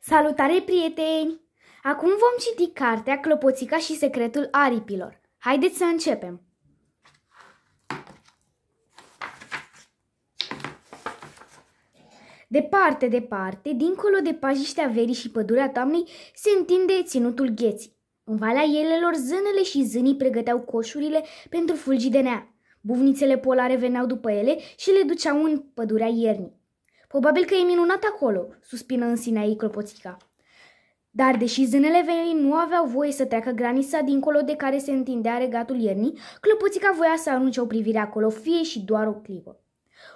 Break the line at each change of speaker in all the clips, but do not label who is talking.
Salutare, prieteni! Acum vom citi cartea Clopoțica și secretul aripilor. Haideți să începem! Departe, departe, dincolo de pajiștea verii și pădurea toamnei, se întinde ținutul gheții. În valea elelor, zânele și zânii pregăteau coșurile pentru fulgi de nea. Buvnițele polare veneau după ele și le duceau în pădurea iernii. Probabil că e minunat acolo, suspină în sinea ei clopoțica. Dar deși zânele veii nu aveau voie să treacă granița dincolo de care se întindea regatul iernii, clopoțica voia să arunce o privire acolo, fie și doar o clipă.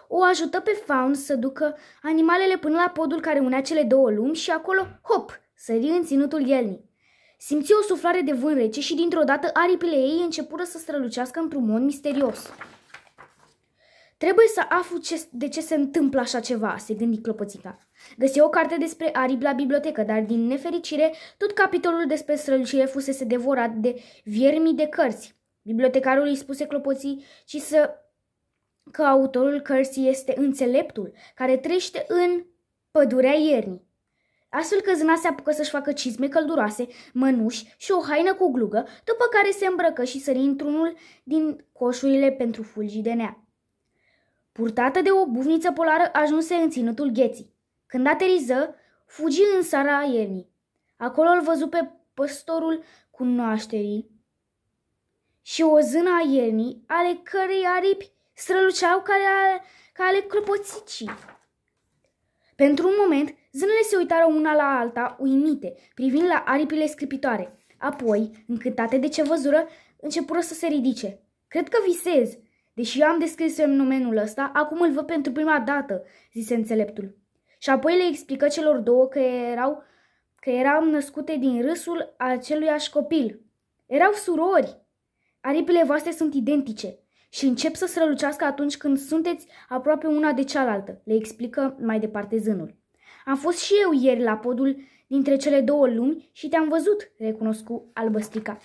O ajută pe Faun să ducă animalele până la podul care unea cele două lumi și acolo, hop, sări în ținutul iernii. Simți o suflare de vânt rece și dintr-o dată aripile ei începură să strălucească într-un mod misterios. Trebuie să aflu ce, de ce se întâmplă așa ceva, se gândi clopoțica. Găsi o carte despre aripi la bibliotecă, dar din nefericire, tot capitolul despre strălucire fusese devorat de viermi de cărți. Bibliotecarul îi spuse clopoții și să că autorul cărții este înțeleptul care trăiește în pădurea iernii. Astfel că zâna se apucă să-și facă cizme călduroase, mănuși și o haină cu glugă, după care se îmbrăcă și sări într-unul din coșurile pentru fulgi de nea. Purtată de o bufniță polară, ajunse în ținutul gheții. Când ateriză, fugi în sara iernii. Acolo îl văzu pe păstorul cunoașterii și o zână a iernii, ale cărei aripi străluceau ca ale, ca ale clopoțicii. Pentru un moment, zânele se uitară una la alta, uimite, privind la aripile scripitoare. Apoi, încântate de ce văzură, începură să se ridice. Cred că visez, Deși eu am descris fenomenul ăsta, acum îl văd pentru prima dată, zise înțeleptul. Și apoi le explică celor două că erau că erau născute din râsul aceluiași copil. Erau surori. Aripile voastre sunt identice și încep să strălucească atunci când sunteți aproape una de cealaltă, le explică mai departe zânul. Am fost și eu ieri la podul dintre cele două lumi și te-am văzut, recunoscu albăstrica.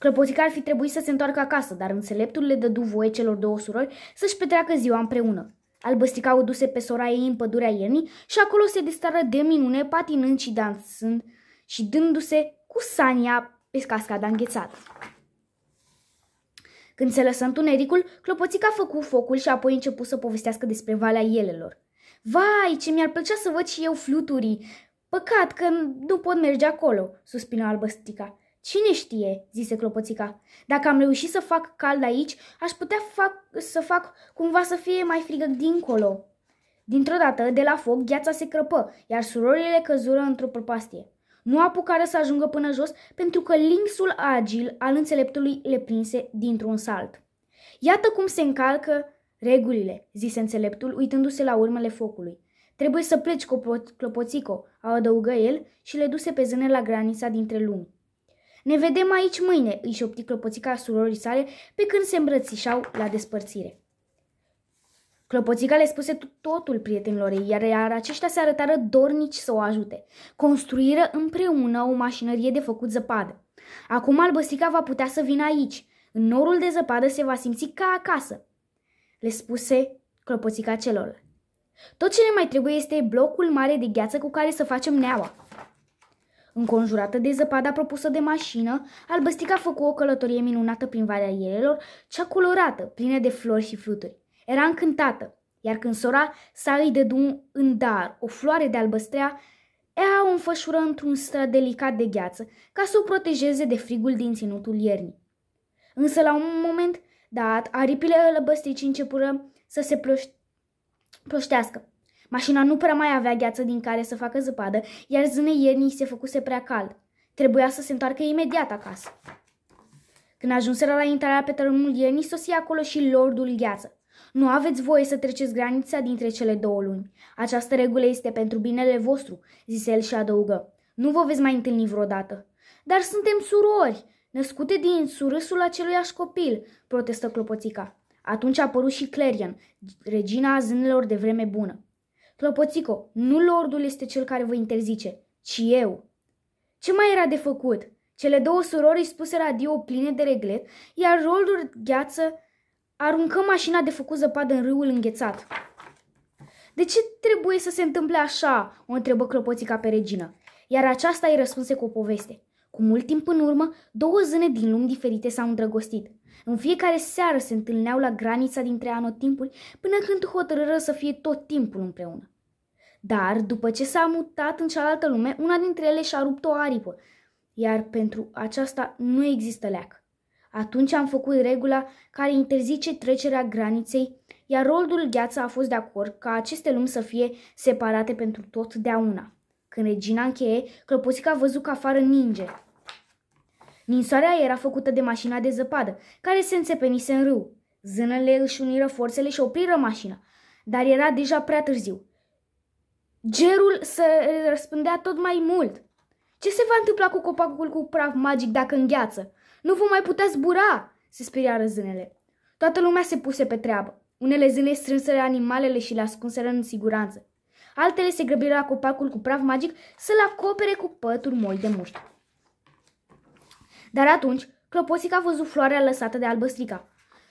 Clăpoțica ar fi trebuit să se întoarcă acasă, dar înțeleptul le dădu voie celor două surori să-și petreacă ziua împreună. Albăstica o duse pe sora ei în pădurea iernii și acolo se destară de minune, patinând și dansând și dându-se cu Sania pe cascada înghețată. Când se lăsă întunericul, Clopoțica făcu focul și apoi începu să povestească despre Valea Ielelor. Vai, ce mi-ar plăcea să văd și eu fluturii! Păcat că nu pot merge acolo, suspină albăstica. Cine știe, zise clopoțica, dacă am reușit să fac cald aici, aș putea fac, să fac cumva să fie mai frigă dincolo. Dintr-o dată, de la foc, gheața se crăpă, iar surorile căzură într-o prăpastie. Nu apucară să ajungă până jos, pentru că linksul agil al înțeleptului le prinse dintr-un salt. Iată cum se încalcă regulile, zise înțeleptul, uitându-se la urmele focului. Trebuie să pleci, clopoțico, adăugă el și le duse pe zâne la granița dintre lumi. Ne vedem aici mâine, îi șopti clopoțica surorii sale pe când se îmbrățișau la despărțire. Clopoțica le spuse totul prietenilor ei, iar, iar aceștia se arătară dornici să o ajute. Construiră împreună o mașinărie de făcut zăpadă. Acum albăstrica va putea să vină aici. În norul de zăpadă se va simți ca acasă, le spuse clopoțica celorlalți. Tot ce ne mai trebuie este blocul mare de gheață cu care să facem neaua. Înconjurată de zăpada propusă de mașină, albăstica făcu o călătorie minunată prin Valea Ierelor, cea colorată, plină de flori și fluturi. Era încântată, iar când sora s-a îi dădu în dar o floare de albăstrea, ea o înfășură într-un stră delicat de gheață, ca să o protejeze de frigul din ținutul iernii. Însă la un moment dat, aripile albăstricii începură să se ploș- ploștească. Mașina nu prea mai avea gheață din care să facă zăpadă, iar zânei iernii se făcuse prea cald. Trebuia să se întoarcă imediat acasă. Când ajunseră la intrarea pe tărâmul iernii, sosia acolo și lordul gheață. Nu aveți voie să treceți granița dintre cele două luni. Această regulă este pentru binele vostru, zise el și adăugă. Nu vă veți mai întâlni vreodată. Dar suntem surori, născute din surâsul aceluiași copil, protestă clopoțica. Atunci a apărut și Clerian, regina zânelor de vreme bună. Clopoțico, nu lordul este cel care vă interzice, ci eu. Ce mai era de făcut? Cele două surori îi spuseră pline de reglet, iar lordul gheață aruncă mașina de făcut zăpadă în râul înghețat. De ce trebuie să se întâmple așa?" o întrebă clopoțica pe regină. Iar aceasta îi răspunse cu o poveste. Cu mult timp în urmă, două zâne din lumi diferite s-au îndrăgostit. În fiecare seară se întâlneau la granița dintre anotimpuri până când hotărâră să fie tot timpul împreună. Dar, după ce s-a mutat în cealaltă lume, una dintre ele și-a rupt o aripă, iar pentru aceasta nu există leac. Atunci am făcut regula care interzice trecerea graniței, iar Roldul Gheață a fost de acord ca aceste lumi să fie separate pentru totdeauna. Când regina încheie, clopoțica a văzut că afară ninge. Ninsoarea era făcută de mașina de zăpadă, care se înțepenise în râu. Zânele își uniră forțele și opriră mașina, dar era deja prea târziu. Gerul se răspândea tot mai mult. Ce se va întâmpla cu copacul cu praf magic dacă îngheață? Nu vom mai putea zbura, se speria răzânele. Toată lumea se puse pe treabă. Unele zâne strânseră animalele și le ascunseră în siguranță. Altele se grăbiră la copacul cu praf magic să-l acopere cu pături moi de muște. Dar atunci, clopoțica a văzut floarea lăsată de albăstrica.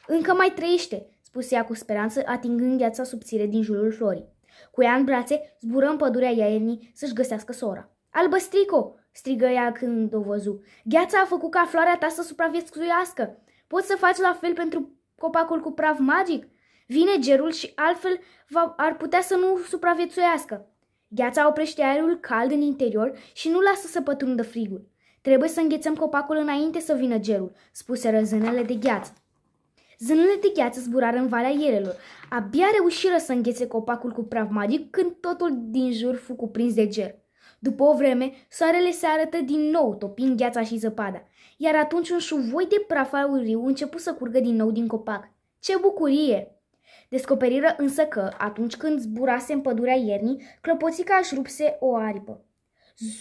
Încă mai trăiește, spuse ea cu speranță, atingând gheața subțire din jurul florii. Cu ea în brațe, zbură în pădurea iernii să-și găsească sora. Albăstrico!" strigă ea când o văzu. Gheața a făcut ca floarea ta să supraviețuiască. Poți să faci la fel pentru copacul cu praf magic? Vine gerul și altfel va, ar putea să nu supraviețuiască. Gheața oprește aerul cald în interior și nu lasă să pătrundă frigul. Trebuie să înghețăm copacul înainte să vină gerul, spuse răzânele de gheață. Zânele de gheață zburară în valea ierelor. Abia reușiră să înghețe copacul cu praf magic când totul din jur fu cuprins de ger. După o vreme, soarele se arătă din nou, topind gheața și zăpada, iar atunci un șuvoi de praf auriu începu să curgă din nou din copac. Ce bucurie! Descoperiră însă că, atunci când zburase în pădurea iernii, clopoțica își rupse o aripă.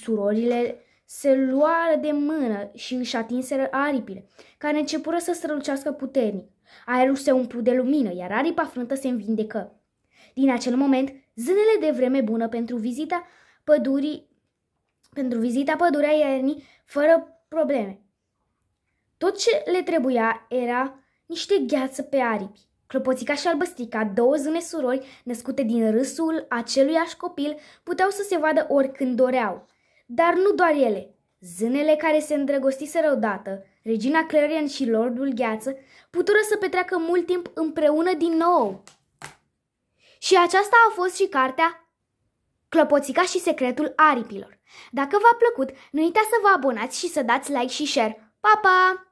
Surorile se luară de mână și își atinseră aripile, care începură să strălucească puternic. Aerul se umplu de lumină, iar aripa frântă se învindecă. Din acel moment, zânele de vreme bună pentru vizita pădurii, pentru vizita pădurea iernii, fără probleme. Tot ce le trebuia era niște gheață pe aripi. Clopoțica și albăstrica, două zâne surori născute din râsul aceluiași copil, puteau să se vadă oricând doreau – dar nu doar ele. Zânele care se îndrăgostiseră odată, regina Clarion și lordul Gheață, putură să petreacă mult timp împreună din nou. Și aceasta a fost și cartea Clopoțica și secretul aripilor. Dacă v-a plăcut, nu uitați să vă abonați și să dați like și share. Pa, pa!